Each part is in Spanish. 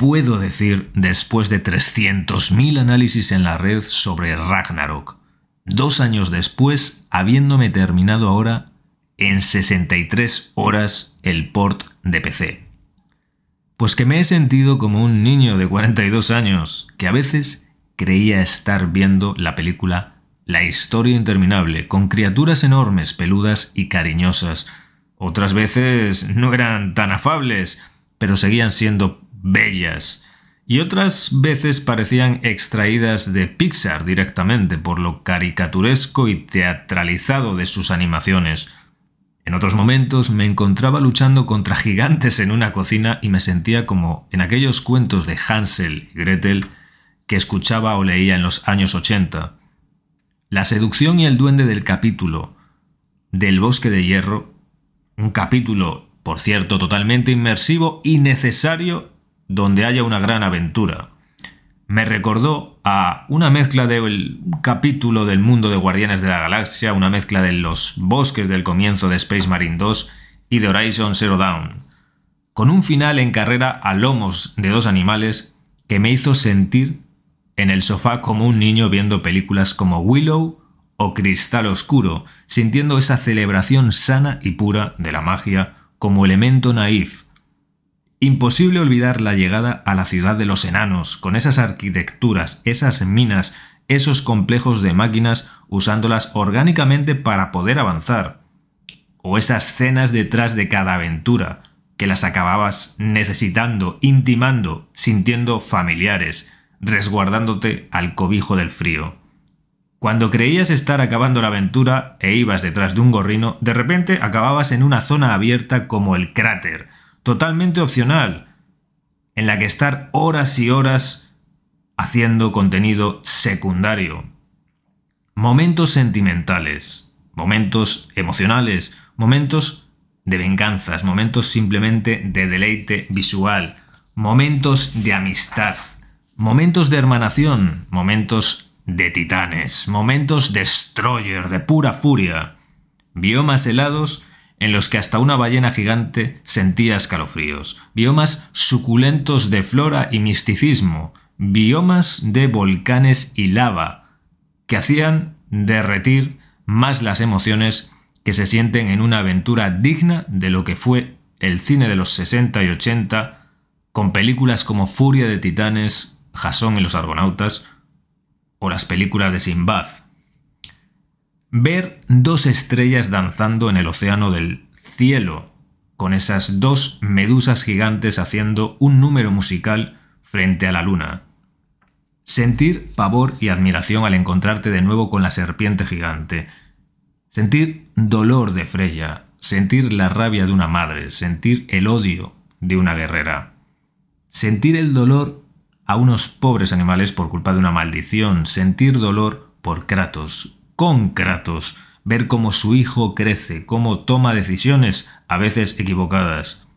puedo decir después de 300.000 análisis en la red sobre Ragnarok, dos años después habiéndome terminado ahora en 63 horas el port de PC. Pues que me he sentido como un niño de 42 años, que a veces creía estar viendo la película La historia interminable, con criaturas enormes, peludas y cariñosas. Otras veces no eran tan afables, pero seguían siendo bellas y otras veces parecían extraídas de Pixar directamente por lo caricaturesco y teatralizado de sus animaciones. En otros momentos me encontraba luchando contra gigantes en una cocina y me sentía como en aquellos cuentos de Hansel y Gretel que escuchaba o leía en los años 80. La seducción y el duende del capítulo, del bosque de hierro, un capítulo, por cierto, totalmente inmersivo y necesario donde haya una gran aventura. Me recordó a una mezcla del capítulo del mundo de Guardianes de la Galaxia, una mezcla de los bosques del comienzo de Space Marine 2 y de Horizon Zero Dawn, con un final en carrera a lomos de dos animales que me hizo sentir en el sofá como un niño viendo películas como Willow o Cristal Oscuro, sintiendo esa celebración sana y pura de la magia como elemento naif, Imposible olvidar la llegada a la ciudad de los enanos, con esas arquitecturas, esas minas, esos complejos de máquinas usándolas orgánicamente para poder avanzar. O esas cenas detrás de cada aventura, que las acababas necesitando, intimando, sintiendo familiares, resguardándote al cobijo del frío. Cuando creías estar acabando la aventura e ibas detrás de un gorrino, de repente acababas en una zona abierta como el cráter, totalmente opcional, en la que estar horas y horas haciendo contenido secundario. Momentos sentimentales, momentos emocionales, momentos de venganzas, momentos simplemente de deleite visual, momentos de amistad, momentos de hermanación, momentos de titanes, momentos destroyer, de pura furia, biomas helados en los que hasta una ballena gigante sentía escalofríos, biomas suculentos de flora y misticismo, biomas de volcanes y lava, que hacían derretir más las emociones que se sienten en una aventura digna de lo que fue el cine de los 60 y 80, con películas como Furia de Titanes, Jasón y los Argonautas, o las películas de Sinbad, Ver dos estrellas danzando en el océano del cielo, con esas dos medusas gigantes haciendo un número musical frente a la luna. Sentir pavor y admiración al encontrarte de nuevo con la serpiente gigante. Sentir dolor de Freya, sentir la rabia de una madre, sentir el odio de una guerrera. Sentir el dolor a unos pobres animales por culpa de una maldición, sentir dolor por Kratos, con Kratos, ver cómo su hijo crece, cómo toma decisiones, a veces equivocadas.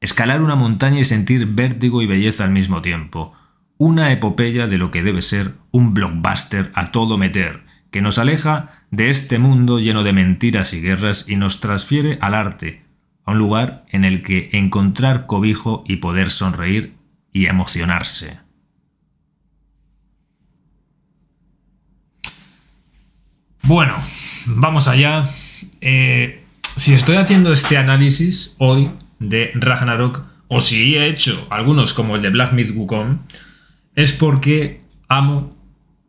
Escalar una montaña y sentir vértigo y belleza al mismo tiempo. Una epopeya de lo que debe ser un blockbuster a todo meter, que nos aleja de este mundo lleno de mentiras y guerras y nos transfiere al arte, a un lugar en el que encontrar cobijo y poder sonreír y emocionarse. Bueno, vamos allá. Eh, si estoy haciendo este análisis hoy de Ragnarok, o si he hecho algunos como el de Black Myth Wukong, es porque amo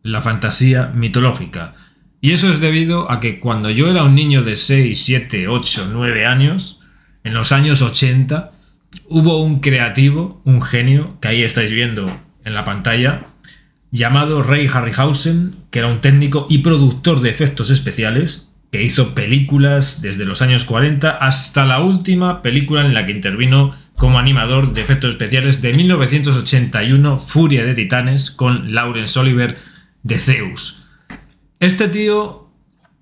la fantasía mitológica. Y eso es debido a que cuando yo era un niño de 6, 7, 8, 9 años, en los años 80, hubo un creativo, un genio, que ahí estáis viendo en la pantalla, llamado Ray Harryhausen, que era un técnico y productor de efectos especiales, que hizo películas desde los años 40 hasta la última película en la que intervino como animador de efectos especiales de 1981, Furia de Titanes, con Laurence Oliver de Zeus. Este tío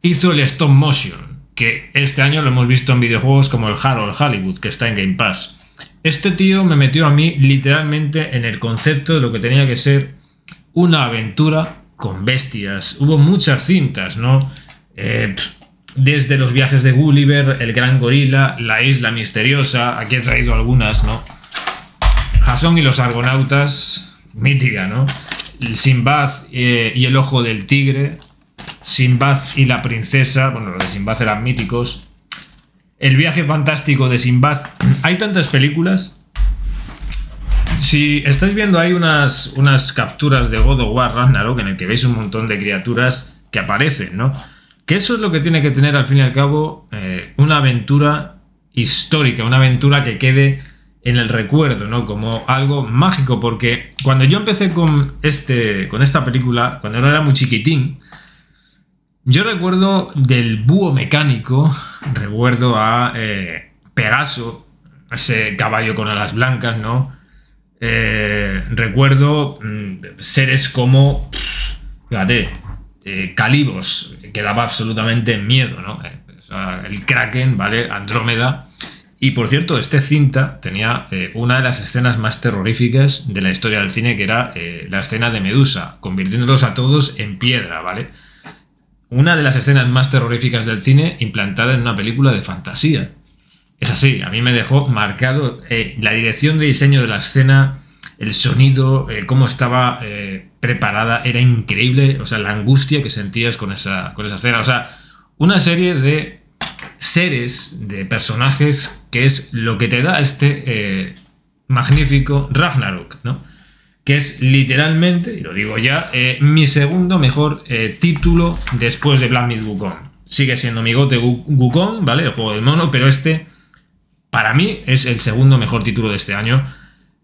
hizo el stop motion, que este año lo hemos visto en videojuegos como el Harold Hollywood, que está en Game Pass. Este tío me metió a mí literalmente en el concepto de lo que tenía que ser una aventura con bestias. Hubo muchas cintas, ¿no? Eh, desde los viajes de Gulliver, El Gran Gorila, La Isla Misteriosa, aquí he traído algunas, ¿no? Jason y los Argonautas, mítica, ¿no? Sinbad eh, y el Ojo del Tigre, Sinbad y la Princesa, bueno, los de Sinbad eran míticos, El Viaje Fantástico de Sinbad. Hay tantas películas si estáis viendo ahí unas, unas capturas de God of War Ragnarok en el que veis un montón de criaturas que aparecen, ¿no? Que eso es lo que tiene que tener al fin y al cabo eh, una aventura histórica, una aventura que quede en el recuerdo, ¿no? Como algo mágico, porque cuando yo empecé con, este, con esta película, cuando no era muy chiquitín, yo recuerdo del búho mecánico, recuerdo a eh, Pegaso, ese caballo con alas blancas, ¿no? Eh, recuerdo mm, seres como, fíjate, eh, Calibos, que daba absolutamente miedo, ¿no? Eh, el Kraken, ¿vale? Andrómeda. Y por cierto, este cinta tenía una de las escenas más terroríficas de la historia del cine, que era la escena de Medusa, convirtiéndolos a todos en piedra, ¿vale? Una de las escenas más terroríficas del cine implantada en una película de fantasía es así, a mí me dejó marcado eh, la dirección de diseño de la escena, el sonido, eh, cómo estaba eh, preparada, era increíble, o sea, la angustia que sentías con esa, con esa escena, o sea, una serie de seres, de personajes, que es lo que te da este magnífico Ragnarok, ¿no? Que es literalmente, y lo digo ya, mi segundo mejor título después de Black Myth Wukong. Sigue siendo mi gote Wukong, ¿vale? El juego del mono, pero este para mí es el segundo mejor título de este año,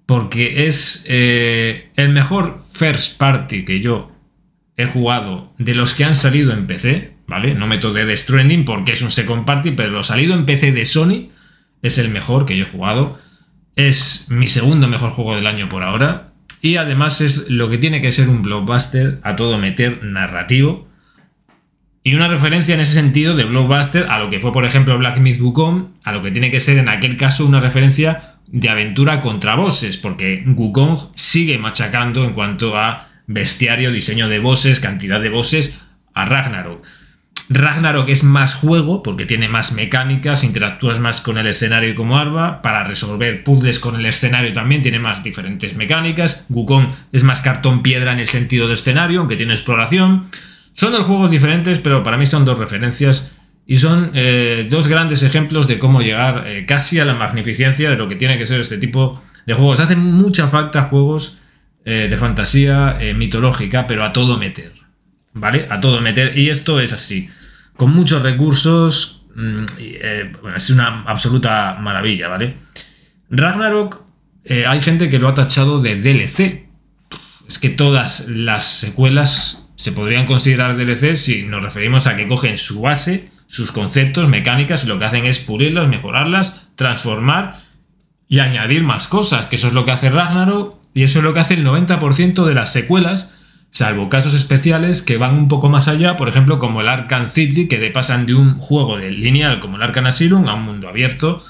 porque es eh, el mejor first party que yo he jugado de los que han salido en PC, ¿vale? No meto de The Stranding porque es un second party, pero lo salido en PC de Sony es el mejor que yo he jugado. Es mi segundo mejor juego del año por ahora. Y además es lo que tiene que ser un blockbuster a todo meter narrativo y una referencia en ese sentido de blockbuster a lo que fue, por ejemplo, Black Myth Wukong, a lo que tiene que ser en aquel caso una referencia de aventura contra bosses, porque Wukong sigue machacando en cuanto a bestiario, diseño de bosses, cantidad de bosses a Ragnarok. Ragnarok es más juego porque tiene más mecánicas, interactúas más con el escenario como arma, para resolver puzzles con el escenario también tiene más diferentes mecánicas, Wukong es más cartón piedra en el sentido de escenario, aunque tiene exploración. Son dos juegos diferentes, pero para mí son dos referencias y son eh, dos grandes ejemplos de cómo llegar eh, casi a la magnificencia de lo que tiene que ser este tipo de juegos. hace mucha falta juegos eh, de fantasía mitológica, pero a todo meter. ¿Vale? A todo meter. Y esto es así. Con muchos recursos. Mm, es una absoluta maravilla, ¿vale? Ragnarok, hay gente que lo ha tachado de DLC. Es que todas las secuelas se podrían considerar DLC si nos referimos a que cogen su base, sus conceptos, mecánicas, y lo que hacen es pulirlas, mejorarlas, transformar y añadir más cosas, que eso es lo que hace Ragnarok y eso es lo que hace el 90% de las secuelas, salvo casos especiales que van un poco más allá, por ejemplo, como el Arkham City, que de pasan de un juego de lineal como el Arkham Asylum a un mundo abierto,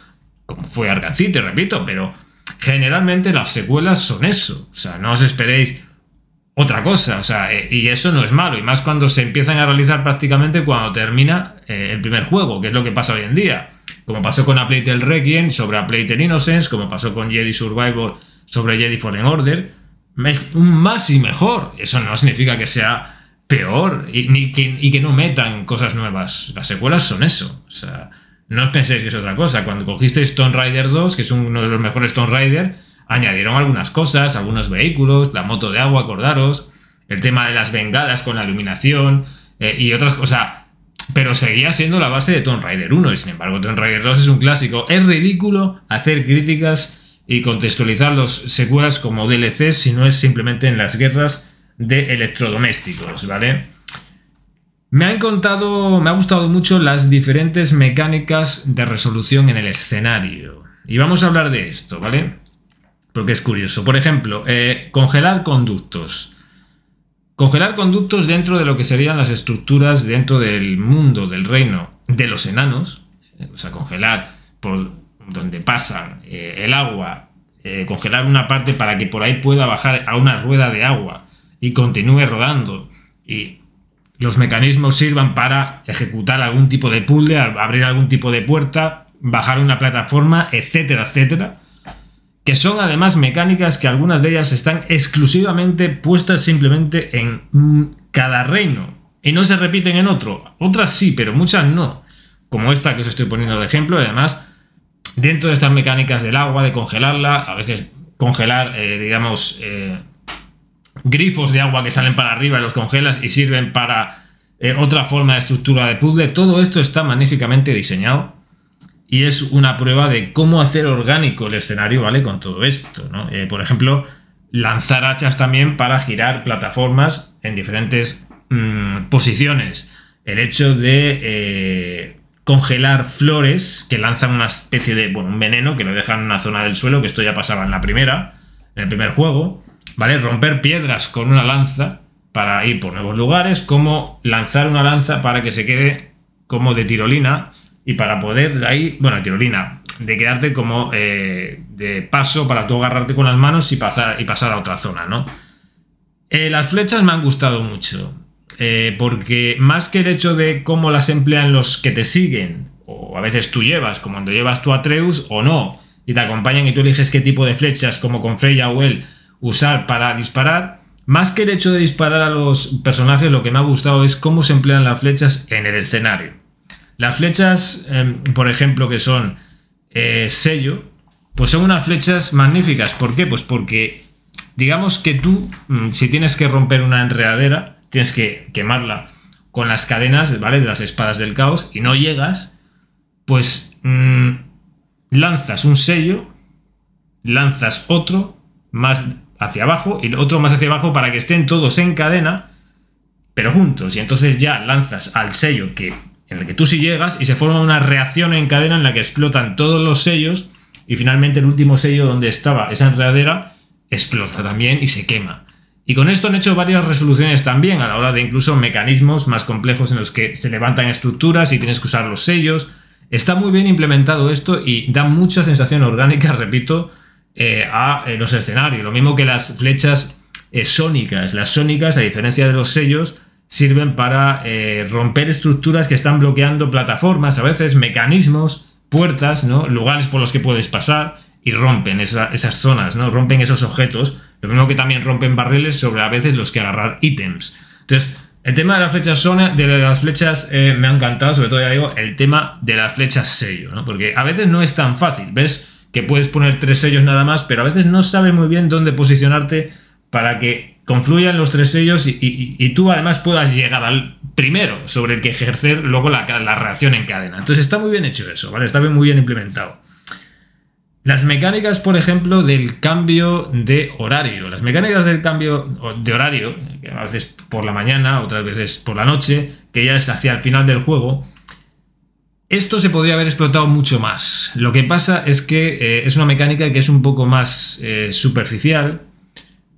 como fue Arkham City, repito, pero generalmente las secuelas son eso, o sea, no os esperéis otra cosa, o sea, eh, y eso no es malo, y más cuando se empiezan a realizar prácticamente cuando termina eh, el primer juego, que es lo que pasa hoy en día, como pasó con A Play Requiem sobre A Innocence, como pasó con Jedi Survivor sobre Jedi Fallen Order, es un más y mejor, eso no significa que sea peor y, que, no metan cosas nuevas, las secuelas son eso, o sea, no os penséis que es otra cosa, cuando cogisteis Stone Rider 2, que es uno de los mejores Stone Rider... Añadieron algunas cosas, algunos vehículos, la moto de agua, acordaros, el tema de las bengalas con la iluminación eh, y otras cosas. Pero seguía siendo la base de Tomb Raider 1 y sin embargo Tomb Raider 2 es un clásico. Es ridículo hacer críticas y contextualizar los secuelas como DLCs si no es simplemente en las guerras de electrodomésticos, ¿vale? Me han contado, me ha gustado mucho las diferentes mecánicas de resolución en el escenario. Y vamos a hablar de esto, ¿vale? porque es curioso. Por ejemplo, eh, congelar conductos. Congelar conductos dentro de lo que serían las estructuras dentro del mundo, del reino de los enanos. O sea, congelar por donde pasa eh, el agua, eh, congelar una parte para que por ahí pueda bajar a una rueda de agua y continúe rodando. Y los mecanismos sirvan para ejecutar algún tipo de puzzle, abrir algún tipo de puerta, bajar una plataforma, etcétera, etcétera que son además mecánicas que algunas de ellas están exclusivamente puestas simplemente en mm, cada reino y no se repiten en otro. Otras sí, pero muchas no. Como esta que os estoy poniendo de ejemplo, además, dentro de estas mecánicas del agua, de congelarla, a veces congelar, eh, digamos, eh, grifos de agua que salen para arriba y los congelas y sirven para eh, otra forma de estructura de puzzle, todo esto está magníficamente diseñado y es una prueba de cómo hacer orgánico el escenario, ¿vale? Con todo esto, eh, por ejemplo, lanzar hachas también para girar plataformas en diferentes mm, posiciones. El hecho de eh, congelar flores que lanzan una especie de, bueno, un veneno que lo dejan en una zona del suelo, que esto ya pasaba en la primera, en el primer juego, ¿vale? Romper piedras con una lanza para ir por nuevos lugares, como lanzar una lanza para que se quede como de tirolina y para poder ahí, bueno, tirolina, de quedarte como eh, de paso para tú agarrarte con las manos y pasar, y pasar a otra zona, ¿no? Eh, las flechas me han gustado mucho, eh, porque más que el hecho de cómo las emplean los que te siguen, o a veces tú llevas, como cuando llevas tu Atreus o no, y te acompañan y tú eliges qué tipo de flechas, como con Freya o él, usar para disparar, más que el hecho de disparar a los personajes, lo que me ha gustado es cómo se emplean las flechas en el escenario. Las flechas, em, por ejemplo, que son eh, sello, pues son unas flechas magníficas. ¿Por qué? Pues porque, digamos que tú, mm, si tienes que romper una enredadera, tienes que quemarla con las cadenas, ¿vale? De las espadas del caos y no llegas, pues mm, lanzas un sello, lanzas otro más hacia abajo y otro más hacia abajo para que estén todos en cadena, pero juntos. Y entonces ya lanzas al sello que en el que tú si llegas y se forma una reacción en cadena en la que explotan todos los sellos y finalmente el último sello donde estaba esa enredadera explota también y se quema. Y con esto han hecho varias resoluciones también, a la hora de incluso mecanismos más complejos en los que se levantan estructuras y tienes que usar los sellos. Está muy bien implementado esto y da mucha sensación orgánica, repito, eh, a eh, los escenarios. Lo mismo que las flechas eh, sónicas. Las sónicas, a diferencia de los sellos, sirven para eh, romper estructuras que están bloqueando plataformas, a veces mecanismos, puertas, ¿no? lugares por los que puedes pasar y rompen esas zonas, ¿no? rompen esos objetos. Lo mismo que también rompen barriles sobre a veces los que agarrar ítems. Entonces, el tema de las flechas son, de las flechas eh, me ha encantado, sobre todo ya digo, el tema de las flechas sello, ¿no? porque a veces no es tan fácil, ¿ves? Que puedes poner tres sellos nada más, pero a veces no sabes muy bien dónde posicionarte para que confluyan los tres sellos y, tú además puedas llegar al primero sobre el que ejercer luego la, reacción en cadena. Entonces está muy bien hecho eso, ¿vale? Está muy bien implementado. Las mecánicas, por ejemplo, del cambio de horario. Las mecánicas del cambio de horario, que a veces por la mañana, otras veces por la noche, que ya es hacia el final del juego, esto se podría haber explotado mucho más. Lo que pasa es que eh, es una mecánica que es un poco más eh, superficial,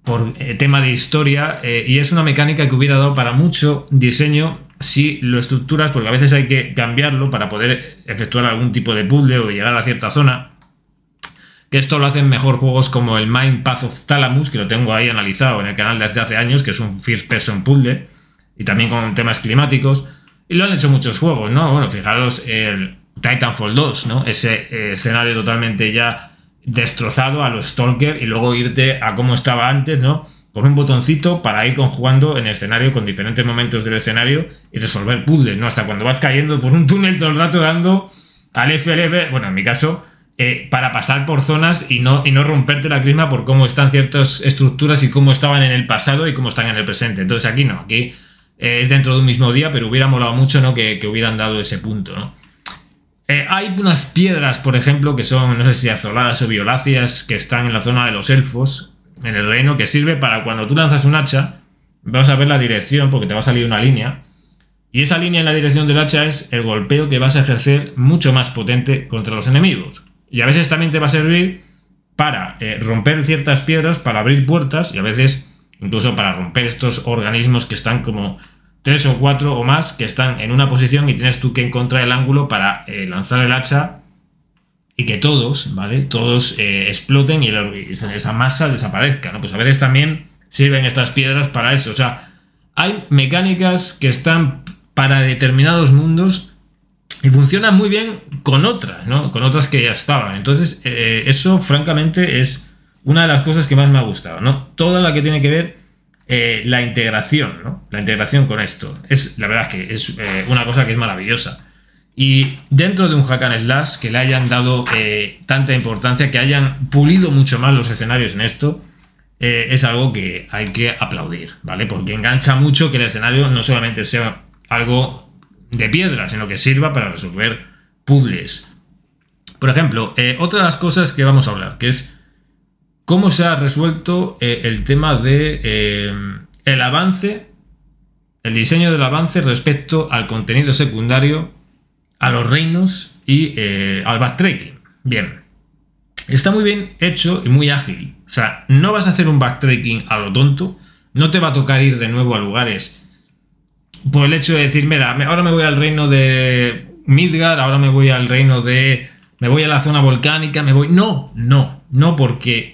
por eh, tema de historia eh, y es una mecánica que hubiera dado para mucho diseño si lo estructuras, porque a veces hay que cambiarlo para poder efectuar algún tipo de puzzle o llegar a cierta zona. Que esto lo hacen mejor juegos como el Mind Path of Thalamus, que lo tengo ahí analizado en el canal desde hace años, que es un first person puzzle, y también con temas climáticos. Y lo han hecho muchos juegos, ¿no? Bueno, fijaros el Titanfall 2, ¿no? Ese eh, escenario totalmente ya destrozado a los Stalker y luego irte a cómo estaba antes, ¿no? Con un botoncito para ir conjugando en el escenario con diferentes momentos del escenario y resolver puzzles, ¿no? Hasta cuando vas cayendo por un túnel todo el rato dando al FLF, bueno, en mi caso, eh, para pasar por zonas y no, y no romperte la crisma por cómo están ciertas estructuras y cómo estaban en el pasado y cómo están en el presente. Entonces aquí no, aquí es dentro de un mismo día, pero hubiera molado mucho ¿no? que hubieran dado ese punto. ¿no? Eh, hay unas piedras, por ejemplo, que son, no sé si azoladas o violáceas, que están en la zona de los elfos, en el reino, que sirve para cuando tú lanzas un hacha, vas a ver la dirección, porque te va a salir una línea. Y esa línea en la dirección del hacha es el golpeo que vas a ejercer mucho más potente contra los enemigos. Y a veces también te va a servir para eh, romper ciertas piedras, para abrir puertas y a veces incluso para romper estos organismos que están como tres o cuatro o más que están en una posición y tienes tú que encontrar el ángulo para eh, lanzar el hacha y que todos, ¿vale? Todos eh, exploten y, esa masa desaparezca, ¿no? Pues a veces también sirven estas piedras para eso. O sea, hay mecánicas que están para determinados mundos y funcionan muy bien con otras, ¿no? Con otras que ya estaban. Entonces, eh, eso francamente es una de las cosas que más me ha gustado, ¿no? Toda la que tiene que ver eh, la integración, ¿no? La integración con esto. Es, la verdad que es eh, una cosa que es maravillosa. Y dentro de un hack and slash que le hayan dado eh, tanta importancia, que hayan pulido mucho más los escenarios en esto, es algo que hay que aplaudir, ¿vale? Porque engancha mucho que el escenario no solamente sea algo de piedra, sino que sirva para resolver puzzles. Por ejemplo, otra de las cosas que vamos a hablar, que es ¿Cómo se ha resuelto eh, el tema de eh, el avance, el diseño del avance respecto al contenido secundario, a los reinos y eh, al backtracking? Bien, está muy bien hecho y muy ágil. O sea, no vas a hacer un backtracking a lo tonto, no te va a tocar ir de nuevo a lugares por el hecho de decir, mira, ahora me voy al reino de Midgar, ahora me voy al reino de... Me voy a la zona volcánica, me voy... No, no, no, porque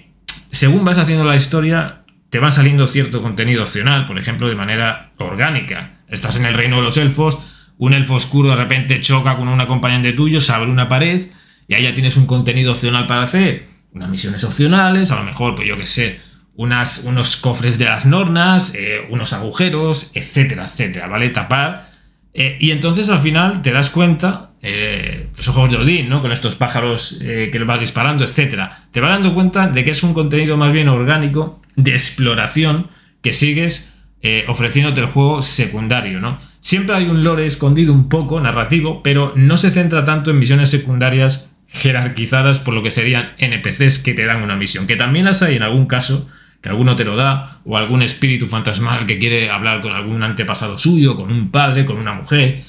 según vas haciendo la historia, te va saliendo cierto contenido opcional, por ejemplo, de manera orgánica. Estás en el reino de los elfos, un elfo oscuro de repente choca con un de tuyo, se abre una pared y ahí ya tienes un contenido opcional para hacer. Unas misiones opcionales, a lo mejor, pues yo qué sé, unos cofres de las nornas, eh, unos agujeros, etcétera, etcétera, ¿vale? Tapar. Eh, y entonces al final te das cuenta eh, los ojos de Odín, ¿no? Con estos pájaros eh, que le vas disparando, etcétera. Te vas dando cuenta de que es un contenido más bien orgánico, de exploración, que sigues eh, ofreciéndote el juego secundario, ¿no? Siempre hay un lore escondido un poco, narrativo, pero no se centra tanto en misiones secundarias jerarquizadas por lo que serían NPCs que te dan una misión, que también las hay en algún caso, que alguno te lo da, o algún espíritu fantasmal que quiere hablar con algún antepasado suyo, con un padre, con una mujer,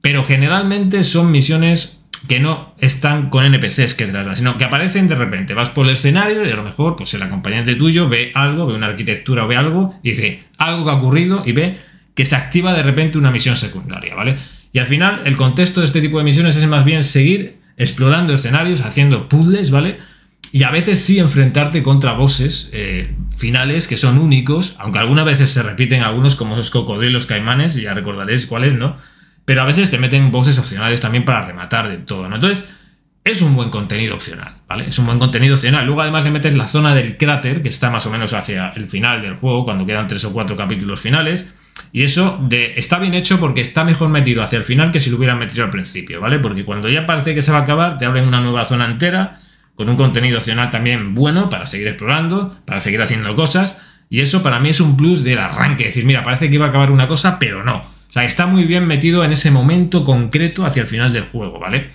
pero generalmente son misiones que no están con NPCs que te las sino que aparecen de repente. Vas por el escenario y a lo mejor pues el acompañante tuyo ve algo, ve una arquitectura o ve algo y dice algo que ha ocurrido y ve que se activa de repente una misión secundaria, ¿vale? Y al final el contexto de este tipo de misiones es más bien seguir explorando escenarios, haciendo puzzles, ¿vale? Y a veces sí enfrentarte contra bosses eh, finales que son únicos, aunque algunas veces se repiten algunos como esos cocodrilos caimanes, ya recordaréis cuáles, ¿no? pero a veces te meten boxes opcionales también para rematar de todo, ¿no? Entonces, es un buen contenido opcional, ¿vale? Es un buen contenido opcional. Luego además le metes la zona del cráter, que está más o menos hacia el final del juego, cuando quedan tres o cuatro capítulos finales. Y eso está bien hecho porque está mejor metido hacia el final que si lo hubieran metido al principio, ¿vale? Porque cuando ya parece que se va a acabar, te abren una nueva zona entera, con un contenido opcional también bueno para seguir explorando, para seguir haciendo cosas. Y eso para mí es un plus del arranque, es decir, mira, parece que iba a acabar una cosa, pero no o sea, está muy bien metido en ese momento concreto hacia el final del juego, ¿vale?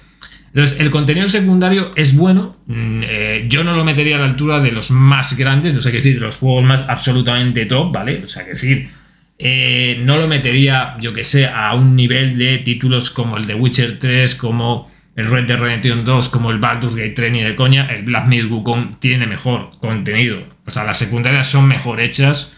Entonces, el contenido secundario es bueno. Mm, eh, yo no lo metería a la altura de los más grandes, no sé qué decir, de los juegos más absolutamente top, ¿vale? O sea, que decir, eh, no lo metería, yo que sé, a un nivel de títulos como el de Witcher 3, como el Red Dead Redemption 2, como el Baldur's Gate 3 ni de coña. El Black Myth Wukong tiene mejor contenido. O sea, las secundarias son mejor hechas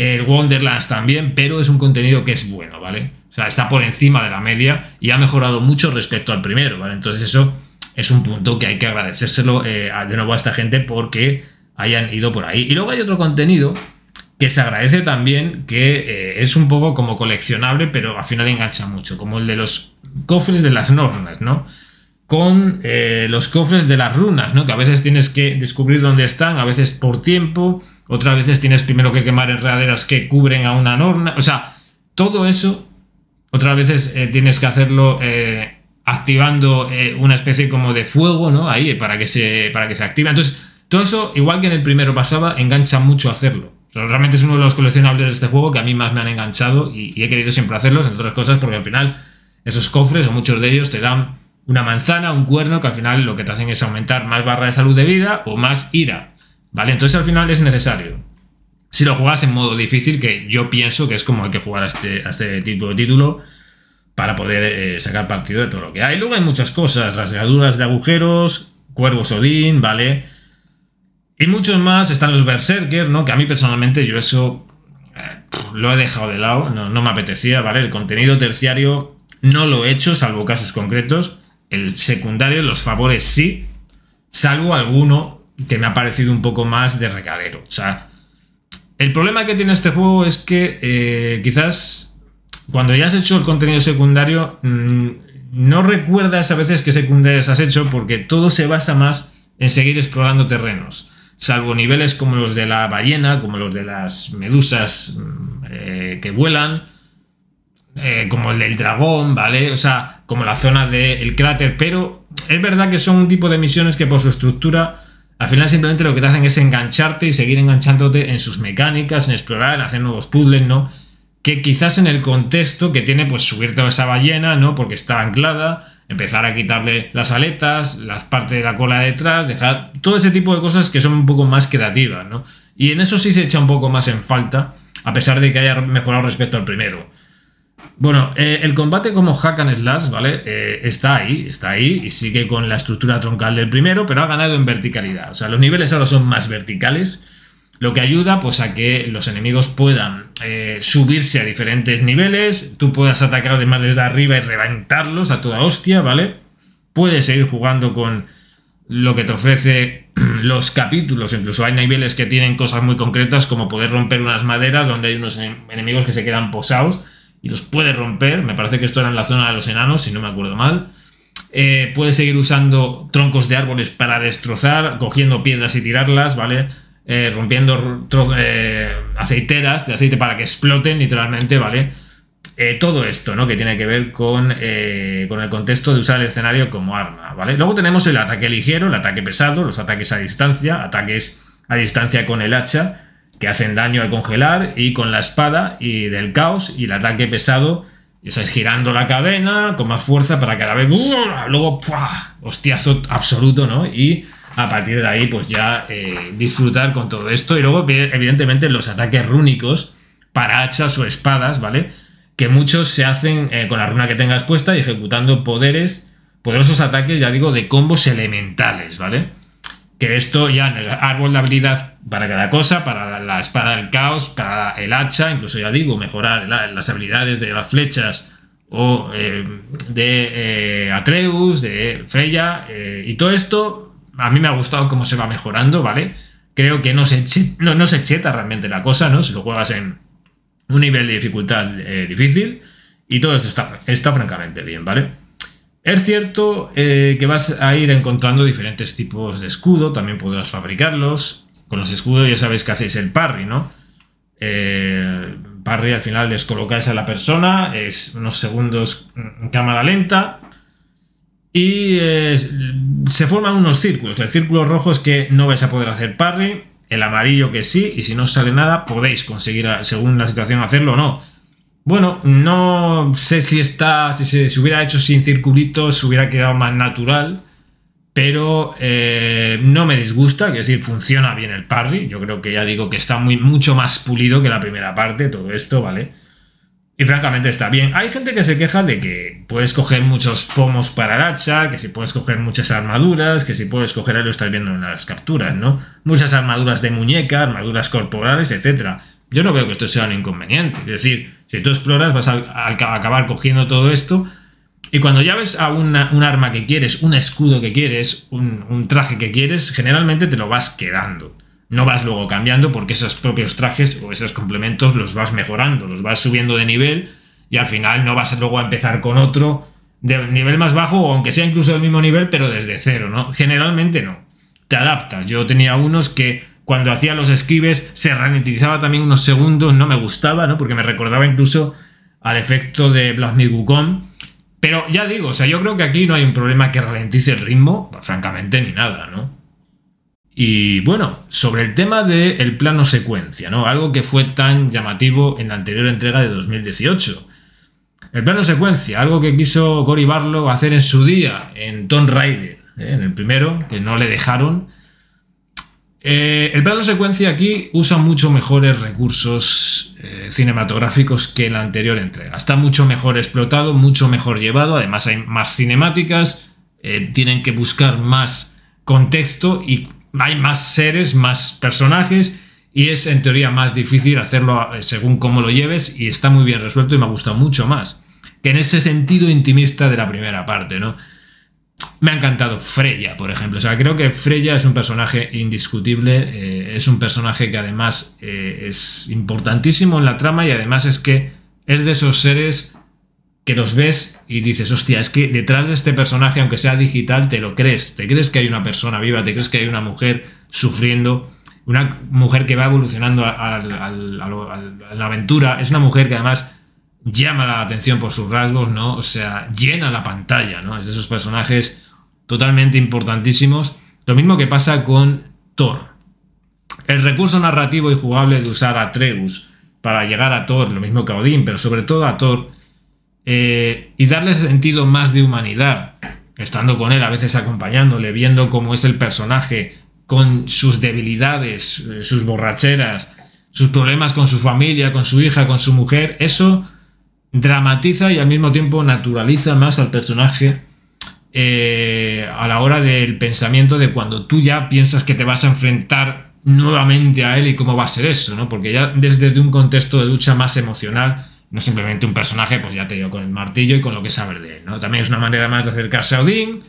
el Wonderlands también, pero es un contenido que es bueno, ¿vale? O sea, está por encima de la media y ha mejorado mucho respecto al primero, ¿vale? Entonces eso es un punto que hay que agradecérselo eh, de nuevo a esta gente porque hayan ido por ahí. Y luego hay otro contenido que se agradece también, que eh, es un poco como coleccionable, pero al final engancha mucho, como el de los cofres de las normas, ¿no? Con eh, los cofres de las runas, ¿no? Que a veces tienes que descubrir dónde están, a veces por tiempo, otras veces tienes primero que quemar enredaderas que cubren a una norma. O sea, todo eso, otras veces eh, tienes que hacerlo eh, activando eh, una especie como de fuego, ¿no? Ahí, para que se, para que se active. Entonces, todo eso, igual que en el primero pasaba, engancha mucho hacerlo. realmente es uno de los coleccionables de este juego que a mí más me han enganchado y, y he querido siempre hacerlos, entre otras cosas, porque al final esos cofres, o muchos de ellos, te dan una manzana, un cuerno, que al final lo que te hacen es aumentar más barra de salud de vida o más ira. ¿Vale? Entonces al final es necesario. Si lo juegas en modo difícil, que yo pienso que es como hay que jugar a este, este tipo de título para poder eh, sacar partido de todo lo que hay. Luego hay muchas cosas, rasgaduras de agujeros, cuervos Odín, ¿vale? Y muchos más, están los Berserker, ¿no? Que a mí personalmente yo eso eh, lo he dejado de lado, no, no me apetecía, ¿vale? El contenido terciario no lo he hecho, salvo casos concretos. El secundario, los favores sí, salvo alguno que me ha parecido un poco más de recadero. O sea, el problema que tiene este juego es que eh, quizás cuando ya has hecho el contenido secundario, mm, no recuerdas a veces qué secundarias has hecho porque todo se basa más en seguir explorando terrenos. Salvo niveles como los de la ballena, como los de las medusas mm, eh, que vuelan, eh, como el del dragón, ¿vale? O sea, como la zona del cráter, pero es verdad que son un tipo de misiones que por su estructura al final simplemente lo que te hacen es engancharte y seguir enganchándote en sus mecánicas, en explorar, en hacer nuevos puzzles, ¿no? Que quizás en el contexto que tiene pues subir toda esa ballena, ¿no? Porque está anclada, empezar a quitarle las aletas, las partes de la cola detrás, dejar todo ese tipo de cosas que son un poco más creativas, ¿no? Y en eso sí se echa un poco más en falta, a pesar de que haya mejorado respecto al primero. Bueno, eh, el combate como hack and slash, ¿vale? Eh, está ahí, está ahí y sigue con la estructura troncal del primero, pero ha ganado en verticalidad. O sea, los niveles ahora son más verticales, lo que ayuda pues a que los enemigos puedan eh, subirse a diferentes niveles, tú puedas atacar además desde arriba y reventarlos a toda hostia, ¿vale? Puedes seguir jugando con lo que te ofrece los capítulos, incluso hay niveles que tienen cosas muy concretas como poder romper unas maderas donde hay unos enemigos que se quedan posados y los puede romper. Me parece que esto era en la zona de los enanos, si no me acuerdo mal. Eh, puede seguir usando troncos de árboles para destrozar, cogiendo piedras y tirarlas, ¿vale? Eh, rompiendo eh, aceiteras de aceite para que exploten, literalmente, ¿vale? todo esto, ¿no? Que tiene que ver con, con el contexto de usar el escenario como arma, ¿vale? Luego tenemos el ataque ligero, el ataque pesado, los ataques a distancia, ataques a distancia con el hacha, que hacen daño al congelar y con la espada y del caos y el ataque pesado y estáis girando la cadena con más fuerza para cada vez. Luego, hostiazo absoluto, ¿no? Y a partir de ahí, pues ya eh, disfrutar con todo esto. Y luego, evidentemente, los ataques rúnicos para hachas o espadas, ¿vale? Que muchos se hacen eh, con la runa que tengas puesta y ejecutando poderes, poderosos ataques, ya digo, de combos elementales, ¿vale? Que esto ya en el árbol de habilidad para cada cosa, para la espada del caos, para el hacha, incluso ya digo, mejorar las habilidades de las flechas o eh, de eh, Atreus, de Freya, eh, y todo esto a mí me ha gustado cómo se va mejorando, ¿vale? Creo que no se, no, no se cheta realmente la cosa, ¿no? Si lo juegas en un nivel de dificultad difícil, y todo esto está, está francamente bien, ¿vale? Es cierto eh, que vas a ir encontrando diferentes tipos de escudo, también podrás fabricarlos. Con los escudos ya sabéis que hacéis el parry, ¿no? Eh, parry al final colocáis a la persona, es unos segundos mm, cámara lenta. Y eh, se forman unos círculos. El círculo rojo es que no vais a poder hacer parry, el amarillo que sí, y si no sale nada podéis conseguir según la situación hacerlo o no. Bueno, no sé si está. Si se hubiera hecho sin circulitos, hubiera quedado más natural. Pero eh, no me disgusta, es decir, funciona bien el parry. Yo creo que ya digo que está muy, mucho más pulido que la primera parte, todo esto, ¿vale? Y francamente está bien. Hay gente que se queja de que puedes coger muchos pomos para el hacha, que si puedes coger muchas armaduras, que si puedes coger, ahí lo estás viendo en las capturas, ¿no? Muchas armaduras de muñeca, armaduras corporales, etc. Yo no veo que esto sea un inconveniente. Es decir, si tú exploras, vas a, acabar cogiendo todo esto. Y cuando ya ves a un arma que quieres, un escudo que quieres, un, traje que quieres, generalmente te lo vas quedando. No vas luego cambiando porque esos propios trajes o esos complementos los vas mejorando, los vas subiendo de nivel y al final no vas luego a empezar con otro de nivel más bajo o aunque sea incluso del mismo nivel pero desde cero, ¿no? Generalmente no. Te adaptas. Yo tenía unos que cuando hacía los esquives se ralentizaba también unos segundos, no me gustaba, ¿no? Porque me recordaba incluso al efecto de Blacksmith Wukong. Pero ya digo, o sea, yo creo que aquí no hay un problema que ralentice el ritmo, francamente, ni nada, ¿no? Y bueno, sobre el tema del plano secuencia, ¿no? Algo que fue tan llamativo en la anterior entrega de 2018. El plano secuencia, algo que quiso Cory Barlow hacer en su día, en Tomb Raider, ¿eh? en el primero, que no le dejaron, eh, el plano secuencia aquí usa mucho mejores recursos eh, cinematográficos que en la anterior entrega. Está mucho mejor explotado, mucho mejor llevado. Además hay más cinemáticas, eh, tienen que buscar más contexto y hay más seres, más personajes y es en teoría más difícil hacerlo según cómo lo lleves y está muy bien resuelto y me ha gustado mucho más que en ese sentido intimista de la primera parte, ¿no? Me ha encantado Freya, por ejemplo. O sea, creo que Freya es un personaje indiscutible. Eh, es un personaje que además eh, es importantísimo en la trama y además es que es de esos seres que los ves y dices, hostia, es que detrás de este personaje, aunque sea digital, te lo crees. Te crees que hay una persona viva, te crees que hay una mujer sufriendo, una mujer que va evolucionando a, a la aventura. Es una mujer que además llama la atención por sus rasgos, ¿no? O sea, llena la pantalla, ¿no? Es de esos personajes totalmente importantísimos. Lo mismo que pasa con Thor. El recurso narrativo y jugable de usar a Treus para llegar a Thor, lo mismo que a Odín, pero sobre todo a Thor, eh, y darle ese sentido más de humanidad, estando con él, a veces acompañándole, viendo cómo es el personaje, con sus debilidades, eh, sus borracheras, sus problemas con su familia, con su hija, con su mujer, eso dramatiza y al mismo tiempo naturaliza más al personaje eh, a la hora del pensamiento de cuando tú ya piensas que te vas a enfrentar nuevamente a él y cómo va a ser eso, ¿no? Porque ya desde, un contexto de lucha más emocional, no simplemente un personaje, pues ya te digo, con el martillo y con lo que sabes de él, ¿no? También es una manera más de acercarse a Odín,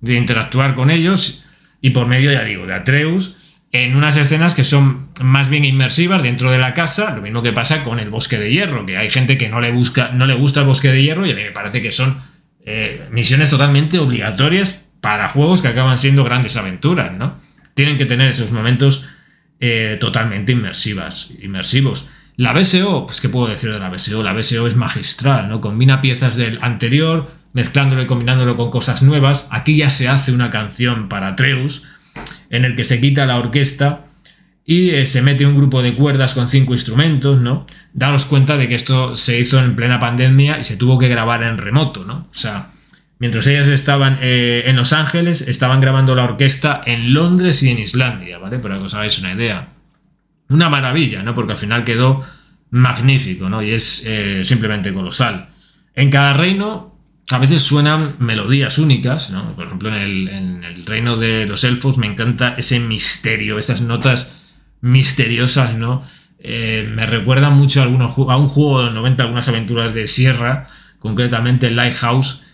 de interactuar con ellos y por medio, ya digo, de Atreus en unas escenas que son más bien inmersivas dentro de la casa, lo mismo que pasa con el bosque de hierro, que hay gente que no le busca, no le gusta el bosque de hierro y a mí me parece que son eh, misiones totalmente obligatorias para juegos que acaban siendo grandes aventuras, ¿no? Tienen que tener esos momentos eh, totalmente inmersivas, inmersivos. La BSO, pues qué puedo decir de la BSO, la BSO es magistral, ¿no? Combina piezas del anterior, mezclándolo y combinándolo con cosas nuevas. Aquí ya se hace una canción para Treus, en el que se quita la orquesta y eh, se mete un grupo de cuerdas con cinco instrumentos, ¿no? Daros cuenta de que esto se hizo en plena pandemia y se tuvo que grabar en remoto, ¿no? O sea, mientras ellas estaban eh, en Los Ángeles, estaban grabando la orquesta en Londres y en Islandia, ¿vale? Para que os hagáis una idea. Una maravilla, ¿no? Porque al final quedó magnífico, ¿no? Y es eh, simplemente colosal. En cada reino a veces suenan melodías únicas, ¿no? Por ejemplo, en el, en el reino de los elfos me encanta ese misterio, esas notas misteriosas, ¿no? Eh, me recuerda mucho a, algunos, a un juego de los 90, algunas aventuras de Sierra, concretamente Lighthouse.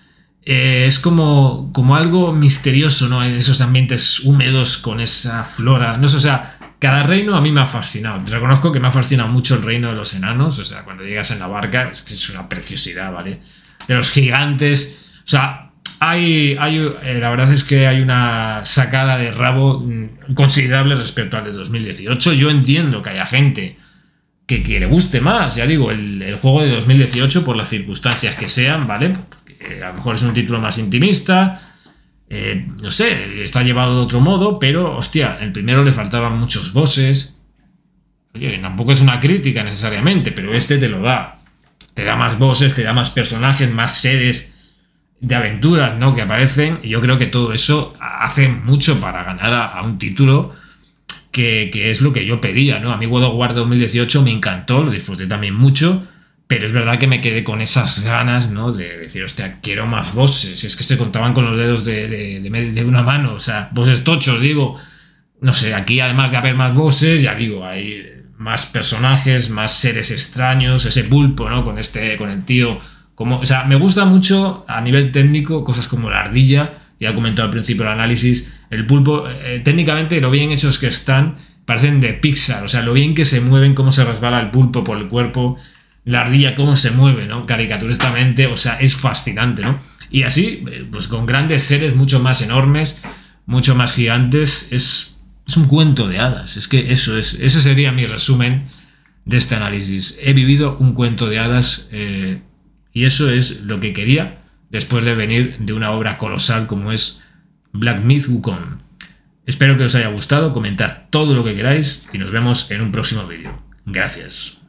Eh, es como, como algo misterioso, ¿no? En esos ambientes húmedos con esa flora. No sé, o sea, cada reino a mí me ha fascinado. Reconozco que me ha fascinado mucho el reino de los enanos, o sea, cuando llegas en la barca, es una preciosidad, ¿vale? De los gigantes, o sea, hay, eh, la verdad es que hay una sacada de rabo mm, considerable respecto al de 2018. Yo entiendo que haya gente que, le guste más, ya digo, el, juego de 2018 por las circunstancias que sean, ¿vale? Eh, a lo mejor es un título más intimista, eh, no sé, está llevado de otro modo, pero hostia, el primero le faltaban muchos bosses. Oye, tampoco es una crítica necesariamente, pero este te lo da. Te da más voces te da más personajes, más sedes de aventuras, ¿no? Que aparecen. Y yo creo que todo eso hace mucho para ganar a, un título que, es lo que yo pedía, ¿no? A mí God of War 2018 me encantó, lo disfruté también mucho. Pero es verdad que me quedé con esas ganas, ¿no? De decir, hostia, quiero más bosses. Es que se contaban con los dedos de, de, una mano. O sea, bosses tochos, digo. No sé, aquí además de haber más bosses, ya digo, hay más personajes, más seres extraños. Ese pulpo, ¿no? Con este, con el tío o sea, me gusta mucho a nivel técnico cosas como la ardilla, ya comentó al principio el análisis, el pulpo, eh, eh, técnicamente lo bien hechos que están, parecen de Pixar, o sea, lo bien que se mueven, cómo se resbala el pulpo por el cuerpo, la ardilla, cómo se mueve, ¿no? Caricaturistamente, o sea, es fascinante, ¿no? Y así, eh, pues con grandes seres mucho más enormes, mucho más gigantes, es, un cuento de hadas, es que eso es, ese sería mi resumen de este análisis. He vivido un cuento de hadas. Y eso es lo que quería después de venir de una obra colosal como es Black Myth Wukong. Espero que os haya gustado, comentad todo lo que queráis y nos vemos en un próximo vídeo. Gracias.